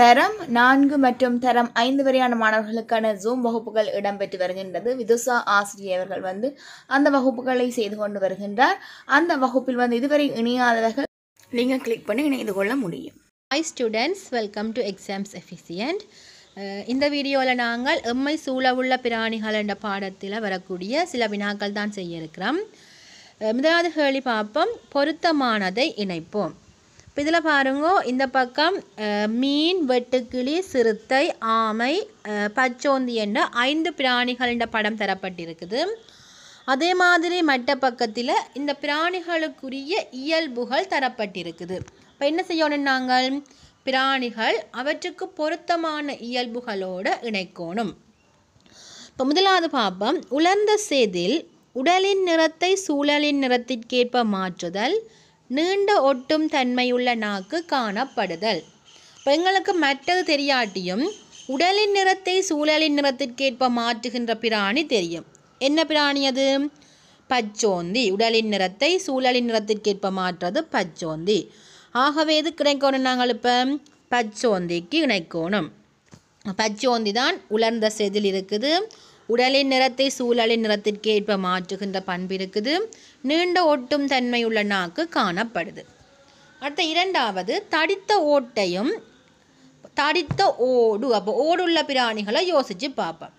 தரம் நான்கு மற்றும் தரம் ஐந்து வரையான மாணவர்களுக்கான ஜூம் வகுப்புகள் இடம்பெற்று வருகின்றது விதுசா ஆசிரியர்கள் வந்து அந்த வகுப்புகளை செய்து கொண்டு வருகின்றார் அந்த வகுப்பில் வந்து இதுவரை இணையாதவர்கள் நீங்கள் கிளிக் பண்ணி இணைந்து கொள்ள முடியும் hi students welcome to exams efficient இந்த வீடியோவில் நாங்கள் எம்மை சூழவுள்ள பிராணிகள் என்ற பாடத்தில் வரக்கூடிய சில வினாக்கள் தான் செய்ய இருக்கிறோம் முதலாவது கேள்வி பார்ப்போம் பொருத்தமானதை இணைப்போம் இப்போ இதில் பாருங்கோ இந்த பக்கம் மீன் வெட்டுக்கிளி சிறுத்தை ஆமை பச்சோந்தி என்ற ஐந்து பிராணிகளின் படம் தரப்பட்டிருக்குது அதே மாதிரி மட்ட பக்கத்தில் இந்த பிராணிகளுக்குரிய இயல்புகள் தரப்பட்டிருக்குது இப்போ என்ன செய்யணும் நாங்கள் பிராணிகள் அவற்றுக்கு பொருத்தமான இயல்புகளோடு இணைக்கணும் இப்போ முதலாவது பாப்பம் உலர்ந்த சேதில் உடலின் நிறத்தை சூழலின் நிறத்திற்கேற்ப மாற்றுதல் நீண்ட ஒட்டும் தன்மையுள்ள நாக்கு காணப்படுதல் இப்போ எங்களுக்கு மற்றது தெரியாட்டியும் உடலின் நிறத்தை சூழலின் நிறத்திற்கேற்ப மாற்றுகின்ற பிராணி தெரியும் என்ன பிராணி அது பச்சோந்தி உடலின் நிறத்தை சூழலின் நிறத்திற்கேற்ப மாற்றுறது பச்சோந்தி ஆகவே இது கிடைக்கணும் நாங்கள் இப்போ பச்சோந்திக்கு இணைக்கோணும் பச்சோந்தி தான் உலர்ந்த செதில் இருக்குது உடலின் நிறத்தை சூழலின் நிறத்திற்கேற்ப மாற்றுகின்ற பண்பு இருக்குது நீண்ட ஒட்டும் தன்மையுள்ள நாக்கு காணப்படுது அடுத்த இரண்டாவது தடித்த ஓட்டையும் தடித்த ஓடு அப்போ ஓடுள்ள பிராணிகளை யோசித்து பார்ப்போம்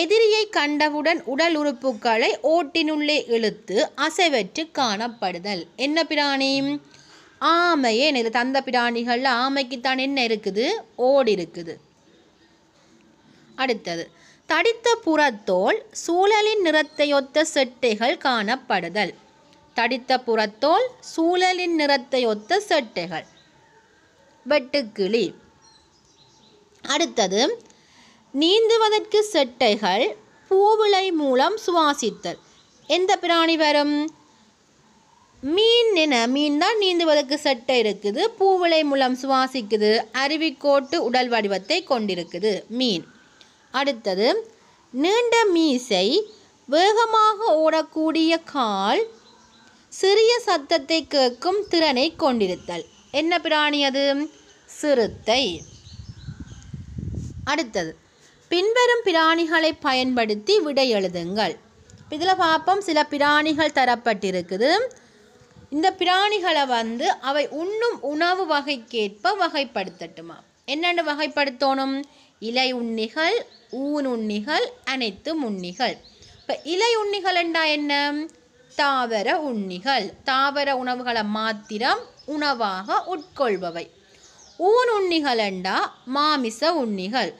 எதிரியை கண்டவுடன் உடல் உறுப்புகளை ஓட்டினுள்ளே இழுத்து அசைவற்று காணப்படுதல் என்ன பிராணி ஆமையே இது தந்த பிராணிகளில் ஆமைக்குத்தான் என்ன இருக்குது ஓடு இருக்குது அடுத்தது தடித்த புறத்தோல் சூழலின் நிறத்தையொத்த செட்டைகள் காணப்படுதல் தடித்த புறத்தோல் சூழலின் நிறத்தையொத்த செட்டைகள் வெட்டுக்கிளி அடுத்தது நீந்துவதற்கு செட்டைகள் பூவிளை மூலம் சுவாசித்தல் எந்த பிராணி வரும் மீன் என மீன் தான் நீந்துவதற்கு சட்டை இருக்குது பூவிளை மூலம் சுவாசிக்குது அருவிக்கோட்டு உடல் வடிவத்தை கொண்டிருக்குது மீன் அடுத்தது நீண்ட மீசை வேகமாக ஓடக்கூடிய கால் சிறிய சத்தத்தை கேட்கும் திறனை கொண்டிருத்தல் என்ன பிராணி அது சிறுத்தை அடுத்தது பின்வரும் பிராணிகளை பயன்படுத்தி விடை எழுதுங்கள் இதில் பார்ப்போம் சில பிராணிகள் தரப்பட்டிருக்குது இந்த பிராணிகளை வந்து அவை உண்ணும் உணவு வகைக்கேற்ப வகைப்படுத்தட்டுமா என்னென்னு வகைப்படுத்தணும் இலை உண்ணிகள் ஊன் உண்ணிகள் அனைத்து உண்ணிகள் இப்போ இலை உண்ணிகள் என்றா என்ன தாவர உண்ணிகள் தாவர உணவுகளை மாத்திரம் உணவாக உட்கொள்பவை ஊன் உண்ணிகள் என்றா மாமிச உண்ணிகள்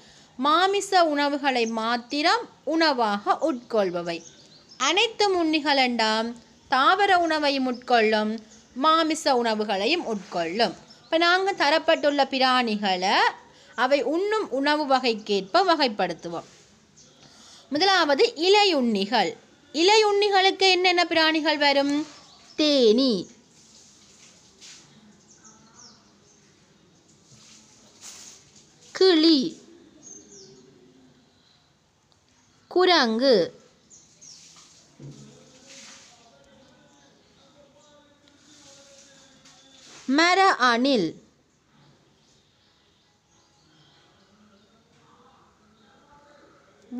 மாமிச உணவுகளை மாத்திரம் உணவாக உட்கொள்பவை அனைத்து உண்ணிகள் என்றாம் தாவர உணவையும் உட்கொள்ளும் மாமிச உணவுகளையும் உட்கொள்ளும் இப்போ நாங்கள் தரப்பட்டுள்ள பிராணிகளை அவை உண்ணும் உணவு வகைக்கேற்ப வகைப்படுத்துவோம் முதலாவது இலையுண்ணிகள் இலையுண்ணிகளுக்கு என்னென்ன பிராணிகள் வரும் தேனி கிளி குரங்கு மர அணில்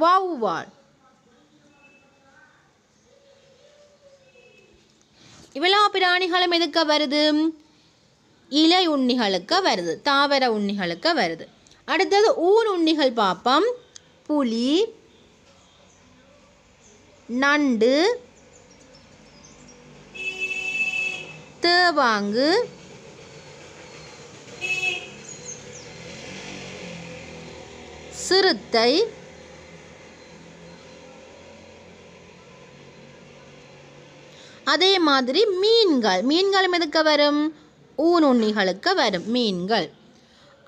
வாவுவார் இவ்வளோ பிராணிகளும் எதுக்க வருது இலை உண்ணிகளுக்கு வருது தாவர உண்ணிகளுக்கு வருது அடுத்தது ஊர் உண்ணிகள் பார்ப்போம் புலி நண்டு தேவாங்கு சிறுத்தை அதே மாதிரி மீன்கள் மீன்களும் எதுக்கு வரும் ஊனுண்ணிகளுக்கு வரும் மீன்கள்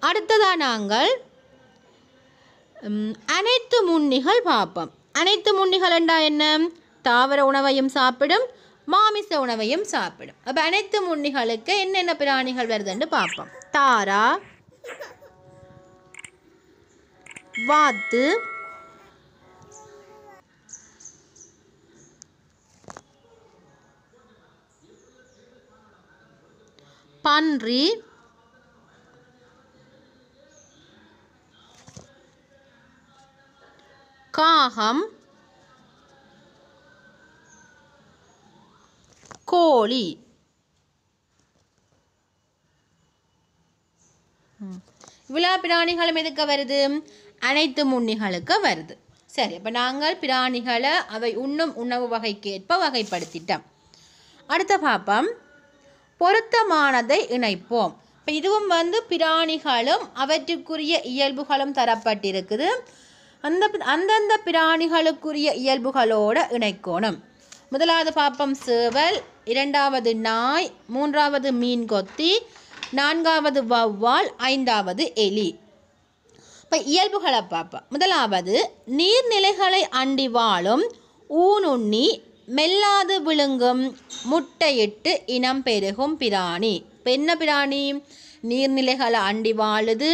அடுத்ததாக நாங்கள் அனைத்து முன்னிகள் பார்ப்போம் அனைத்து முன்னிகள் என்றா என்ன தாவர உணவையும் சாப்பிடும் மாமிச உணவையும் சாப்பிடும் அப்போ அனைத்து முன்னிகளுக்கு என்னென்ன பிராணிகள் வருதுன்னு பார்ப்போம் தாரா வாத்து நன்றி காகம் கோழி விழா பிராணிகளும் எதுக்கு வருது அனைத்து முன்னிகளுக்கு வருது சரி இப்போ நாங்கள் பிராணிகளை அவை உண்ணும் உணவு வகைக்கேற்ப வகைப்படுத்திட்டோம் அடுத்த பார்ப்போம் பொருத்தமானதை இணைப்போம் இப்போ இதுவும் வந்து பிராணிகளும் அவற்றுக்குரிய இயல்புகளும் தரப்பட்டிருக்குது அந்த அந்தந்த பிராணிகளுக்குரிய இயல்புகளோடு இணைக்கணும் முதலாவது பாப்பம் சேவல் இரண்டாவது நாய் மூன்றாவது மீன் கொத்தி நான்காவது வவ்வால் ஐந்தாவது எலி இப்போ இயல்புகளை பார்ப்போம் முதலாவது நீர்நிலைகளை அண்டி வாழும் ஊனுண்ணி மெல்லாது விழுங்கும் முட்டையிட்டு இனம் பெருகும் பிராணி இப்போ என்ன பிராணி நீர்நிலைகளை அண்டி வாழுது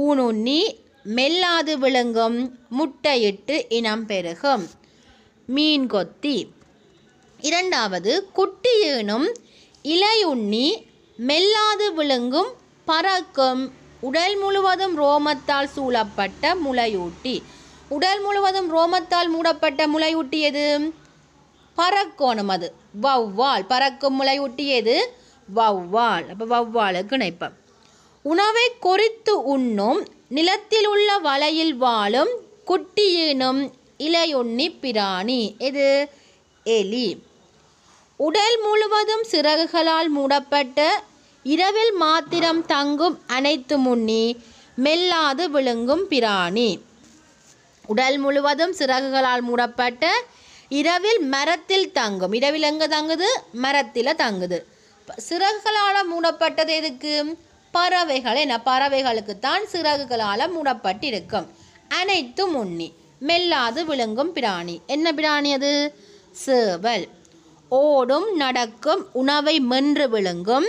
ஊனுண்ணி மெல்லாது விழுங்கும் முட்டையிட்டு இனம் பெருகும் மீன் கொத்தி இரண்டாவது குட்டி ஏனும் இலையுண்ணி மெல்லாது விழுங்கும் பறக்கும் உடல் முழுவதும் ரோமத்தால் சூழப்பட்ட முளையூட்டி உடல் முழுவதும் ரோமத்தால் மூடப்பட்ட முளையூட்டி எது பறக்கோணம் அது வௌவால் பறக்கும் முளை ஒட்டியது வௌவால் அப்போ வௌவாலுக்கு நினைப்பம் உணவை கொறித்து உண்ணும் நிலத்தில் உள்ள வலையில் வாழும் குட்டியினும் இலையொண்ணி பிராணி இது எலி உடல் முழுவதும் சிறகுகளால் மூடப்பட்டு இரவில் மாத்திரம் தங்கும் அனைத்து முன்னி மெல்லாது விழுங்கும் பிராணி உடல் முழுவதும் சிறகுகளால் மூடப்பட்டு இரவில் மரத்தில் தங்கும் இரவில் எங்கே தங்குது மரத்தில் தங்குது சிறகுகளால் மூடப்பட்டது எதுக்கு பறவைகள் என்ன பறவைகளுக்கு தான் சிறகுகளால் மூடப்பட்டிருக்கும் அனைத்தும் உண்ணி மெல்லாது விழுங்கும் பிராணி என்ன பிராணி அது சேவல் ஓடும் நடக்கும் உணவை மென்று விழுங்கும்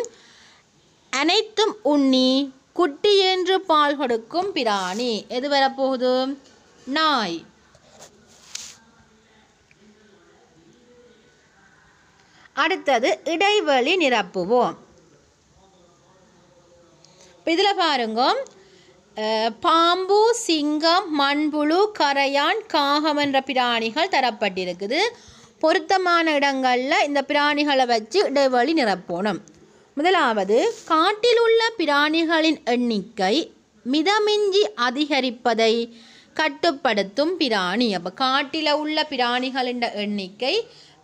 அனைத்தும் உண்ணி குட்டி என்று பால் கொடுக்கும் பிராணி எது வரப்போகுது நாய் அடுத்தது இடைவெளி நிரப்புவோம் இப்போ இதில் பாருங்க பாம்பு சிங்கம் மண்புழு கரையான் காகம் என்ற பிராணிகள் தரப்பட்டிருக்குது பொருத்தமான இடங்களில் இந்த பிராணிகளை வச்சு இடைவெளி நிரப்பணும் முதலாவது காட்டில் உள்ள பிராணிகளின் எண்ணிக்கை மிதமிஞ்சி அதிகரிப்பதை கட்டுப்படுத்தும் பிராணி அப்போ காட்டில் உள்ள பிராணிகளின் எண்ணிக்கை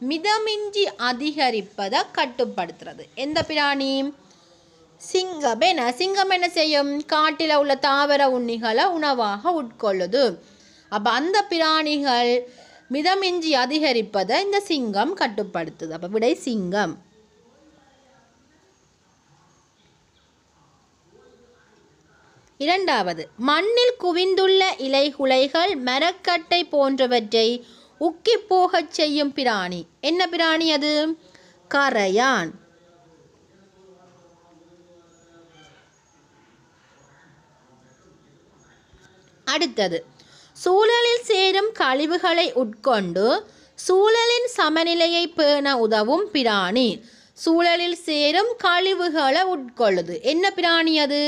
மிதமிஞ்சி அதிகரிப்பதை கட்டுப்படுத்துறது எந்த பிராணி சிங்கம் என்ன சிங்கம் என்ன செய்யும் காட்டில் உள்ள தாவர உண்ணிகளை உணவாக உட்கொள்ளுது அப்போ அந்த பிராணிகள் மிதமிஞ்சி அதிகரிப்பதை இந்த சிங்கம் கட்டுப்படுத்துது அப்போ விடை சிங்கம் இரண்டாவது மண்ணில் குவிந்துள்ள இலைகுலைகள் மரக்கட்டை போன்றவற்றை உக்கி போகச் செய்யும் பிராணி என்ன பிராணி அது கரையான் அடுத்தது சூழலில் சேரும் கழிவுகளை உட்கொண்டு சூழலின் சமநிலையை பேண உதவும் பிராணி சூழலில் சேரும் கழிவுகளை உட்கொள்ளுது என்ன பிராணி அது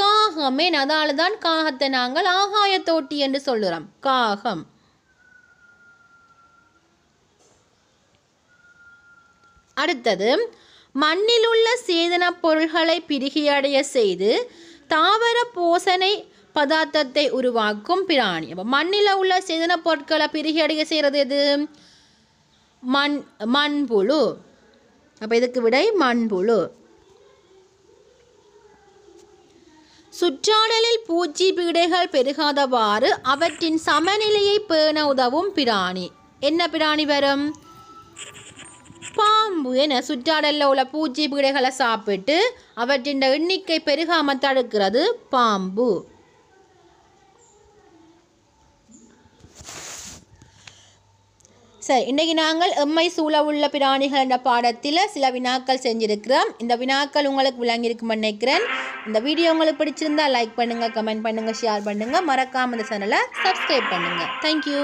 காகமே அதால்தான் தான் காகத்தை நாங்கள் ஆகாய தோட்டி என்று சொல்லுறோம் காகம் அடுத்தது உள்ள சேதனப் பொருள்களை பிரிகையடைய செய்து தாவர போசனை பதார்த்தத்தை உருவாக்கும் பிராணி அப்போ மண்ணில் உள்ள சேதன பொருட்களை பிரிகையடைய செய்கிறது எது மண் மண்புழு அப்போ இதுக்கு விடை மண்புழு சுற்றாடலில் பூச்சி பீடைகள் பெருகாதவாறு அவற்றின் சமநிலையை பேண உதவும் பிராணி என்ன பிராணி வரும் பாம்பு என சுற்றாடல்ல உள்ள பூச்சி பீடைகளை சாப்பிட்டு அவற்றின் எண்ணிக்கை பெருகாமல் தடுக்கிறது பாம்பு சரி இன்றைக்கு நாங்கள் எம்மை சூழ உள்ள பிராணிகள் என்ற பாடத்தில் சில வினாக்கள் செஞ்சுருக்கிறோம் இந்த வினாக்கள் உங்களுக்கு விளங்கியிருக்கும் நினைக்கிறேன் இந்த வீடியோ உங்களுக்கு பிடிச்சிருந்தா லைக் பண்ணுங்கள் கமெண்ட் பண்ணுங்கள் ஷேர் பண்ணுங்கள் மறக்காமல் இந்த சேனலை சப்ஸ்கிரைப் பண்ணுங்கள் தேங்க்யூ